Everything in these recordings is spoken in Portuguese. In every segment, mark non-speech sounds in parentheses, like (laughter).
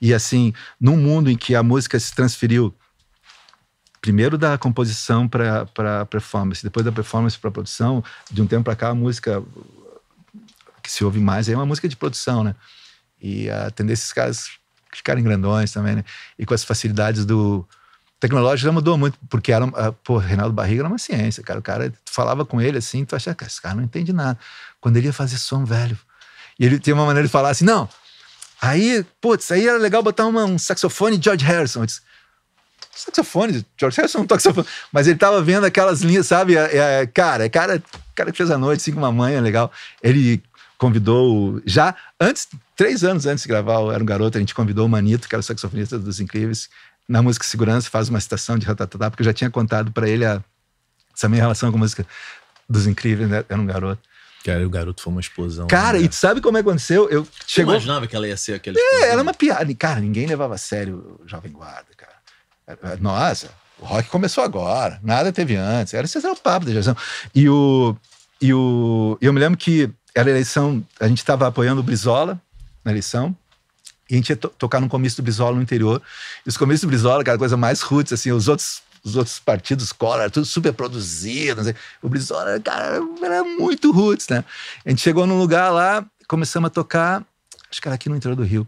E assim, num mundo em que a música se transferiu primeiro da composição para performance, depois da performance para produção, de um tempo para cá a música que se ouve mais é uma música de produção, né? E a tendência é esses caras ficarem grandões também, né? E com as facilidades do tecnológico já mudou muito, porque era, ah, pô, Reinaldo Barriga era uma ciência, cara. O cara tu falava com ele assim, tu achava que esse cara não entende nada. Quando ele ia fazer som, velho, e ele tinha uma maneira de falar assim: "Não, Aí, putz, aí era legal botar uma, um saxofone de George Harrison. Eu disse, saxofone de George Harrison, não toca saxofone. Mas ele tava vendo aquelas linhas, sabe? É, é, cara, é cara, cara que fez a noite, cinco uma manhã, é legal. Ele convidou já antes, três anos antes de gravar, era um garoto, a gente convidou o Manito, que era o saxofonista dos Incríveis, na música Segurança, faz uma citação de Ratatatá, porque eu já tinha contado para ele a, essa minha relação com a música dos Incríveis, né? era um garoto. Cara, o garoto foi uma explosão. Né, cara, né? e tu sabe como é aconteceu? Eu chegou... imaginava que ela ia ser aquele. É, era uma piada. Cara, ninguém levava a sério o Jovem Guarda, cara. É, é, nossa, o rock começou agora, nada teve antes. Era, o papo da geração. E o. E o. Eu me lembro que era eleição, a gente estava apoiando o Brizola na eleição. E a gente ia to tocar num comício do Brizola no interior. E os comícios do Brizola, cara, coisa mais roots, assim, os outros os outros partidos, Collor, tudo super produzido. O Brizola, cara, era muito roots, né? A gente chegou num lugar lá, começamos a tocar, acho que era aqui no interior do Rio.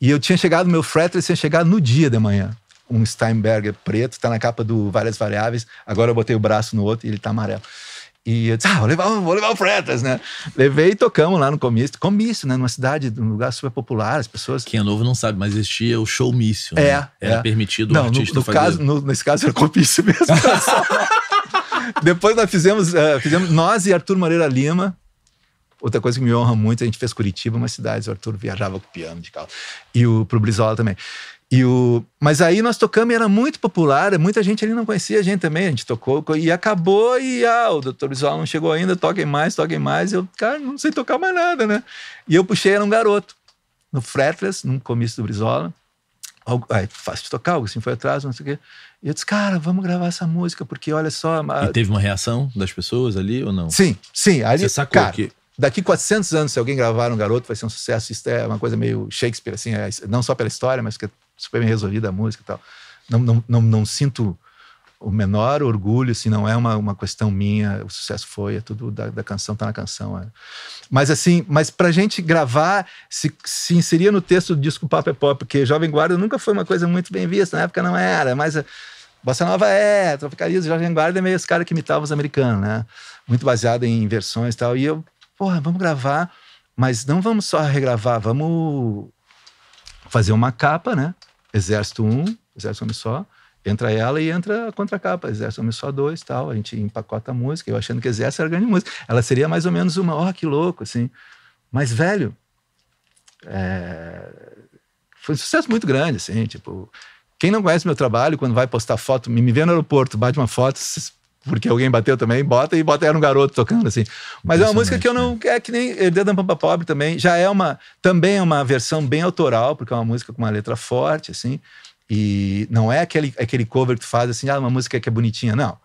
E eu tinha chegado, meu frete tinha chegado no dia da manhã. Um Steinberger preto, tá na capa do Várias Variáveis. Agora eu botei o braço no outro e ele tá amarelo. E eu disse, ah, vou levar, vou levar o pretas né? Levei e tocamos lá no comício. Comício, né? Numa cidade, num lugar super popular, as pessoas... Quem é novo não sabe, mas existia o showmício, né? É, Era é. permitido não, o artista no, no fazer... Caso, nesse caso era comício mesmo. (laughs) Depois nós fizemos, uh, fizemos... Nós e Arthur Moreira Lima, Outra coisa que me honra muito, a gente fez Curitiba, uma cidade o Arthur viajava com piano de carro. E o, pro Brizola também. E o... Mas aí nós tocamos e era muito popular, muita gente ali não conhecia a gente também, a gente tocou e acabou e ah, o doutor visual não chegou ainda, toquem mais, toquem mais. Eu, cara, não sei tocar mais nada, né? E eu puxei, era um garoto, no Fretless, num comício do Brizola. Algo, aí, é, fácil de tocar, algo assim foi atrás, não sei o quê. E eu disse, cara, vamos gravar essa música, porque olha só. A... E teve uma reação das pessoas ali ou não? Sim, sim. Ali, Você sacou cara, que daqui 400 anos, se alguém gravar um garoto, vai ser um sucesso. Isso é uma coisa meio Shakespeare, assim, é, não só pela história, mas que super bem resolvida a música e tal. Não, não, não, não sinto o menor orgulho, assim, não é uma, uma questão minha, o sucesso foi, é tudo da, da canção, tá na canção. É. Mas assim, mas pra gente gravar, se, se inseria no texto do disco Papa é Pop, porque Jovem Guarda nunca foi uma coisa muito bem vista, na época não era, mas Bossa Nova é, Tropicalismo, Jovem Guarda é meio os caras que imitavam os americanos, né? Muito baseado em versões e tal, e eu, porra, vamos gravar, mas não vamos só regravar, vamos fazer uma capa, né? Exército 1, Exército Homem Só, entra ela e entra a contracapa, Exército Homem Só 2 tal. A gente empacota a música, eu achando que Exército era grande música. Ela seria mais ou menos uma, ó, oh, que louco, assim. Mas, velho, é... foi um sucesso muito grande, assim, tipo... Quem não conhece meu trabalho, quando vai postar foto, me vê no aeroporto, bate uma foto, porque alguém bateu também, bota e bota era um garoto tocando assim. Mas é uma música que eu não é que nem Herdeira é da Pampa Pobre também, já é uma também é uma versão bem autoral, porque é uma música com uma letra forte assim, e não é aquele aquele cover que tu faz assim, ah, uma música que é bonitinha, não.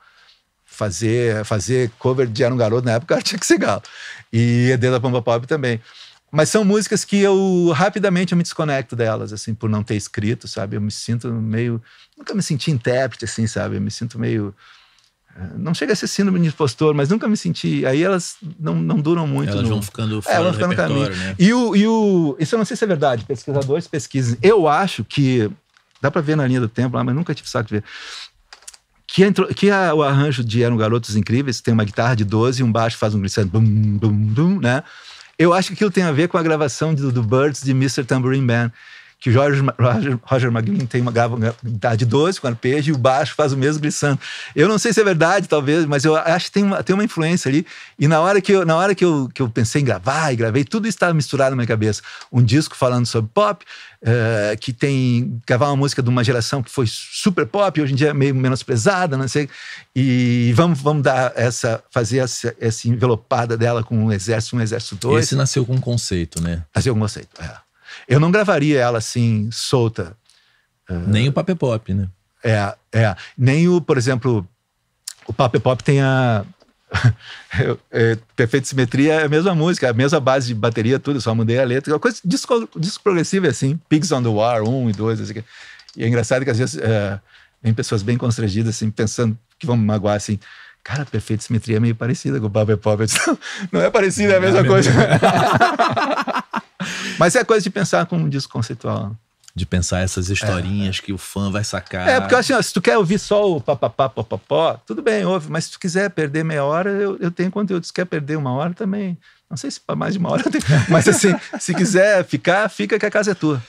Fazer fazer cover de Era um Garoto na época tinha (laughs) que ser é galo. E Herdeira é da Pampa Pobre também. Mas são músicas que eu rapidamente eu me desconecto delas, assim, por não ter escrito, sabe? Eu me sinto meio. Nunca me senti intérprete, assim, sabe? Eu me sinto meio não chega a ser síndrome de impostor, mas nunca me senti. Aí elas não, não duram muito. Elas no... vão ficando fora é, elas vão ficando caminho. Né? E, o, e o. Isso eu não sei se é verdade, pesquisadores pesquisem. Eu acho que. Dá para ver na linha do tempo lá, mas nunca tive saco de ver. Que, a, que a, o arranjo de Eram Garotos Incríveis, tem uma guitarra de 12 e um baixo faz um glissando, bum, bum, bum, né? Eu acho que aquilo tem a ver com a gravação do, do Birds de Mr. Tambourine Man que o Jorge, Roger, Roger McGuinn tem uma guitarra de 12 com arpejo e o baixo faz o mesmo glissando. Eu não sei se é verdade, talvez, mas eu acho que tem uma, tem uma influência ali. E na hora, que eu, na hora que, eu, que eu pensei em gravar e gravei, tudo estava misturado na minha cabeça. Um disco falando sobre pop, eh, que tem gravar uma música de uma geração que foi super pop, hoje em dia é meio menosprezada, não sei. E vamos, vamos dar essa, fazer essa, essa envelopada dela com um exército, um exército dois. Esse nasceu com um conceito, né? Nasceu com um conceito, é. Eu não gravaria ela assim, solta. Nem o Papel Pop, né? É, é. Nem o, por exemplo, o Papel Pop tem a. (laughs) é, Perfeita Simetria é a mesma música, a mesma base de bateria, tudo, só mudei a letra. Uma coisa disco, disco é assim, Pigs on the War, 1 um e 2, assim. E é engraçado que às vezes é, vem pessoas bem constrangidas, assim, pensando que vão me magoar, assim. Cara, Perfeita Simetria é meio parecida com o Babel Pop. Não é parecida, é a mesma é coisa. (laughs) Mas é coisa de pensar com um disco conceitual. De pensar essas historinhas é. que o fã vai sacar. É, porque assim, ó, se tu quer ouvir só o papapá, papapó, tudo bem, ouve. Mas se tu quiser perder meia hora, eu, eu tenho conteúdo. Se quer perder uma hora, também. Não sei se para mais de uma hora eu tenho. (laughs) Mas assim, se quiser ficar, fica que a casa é tua.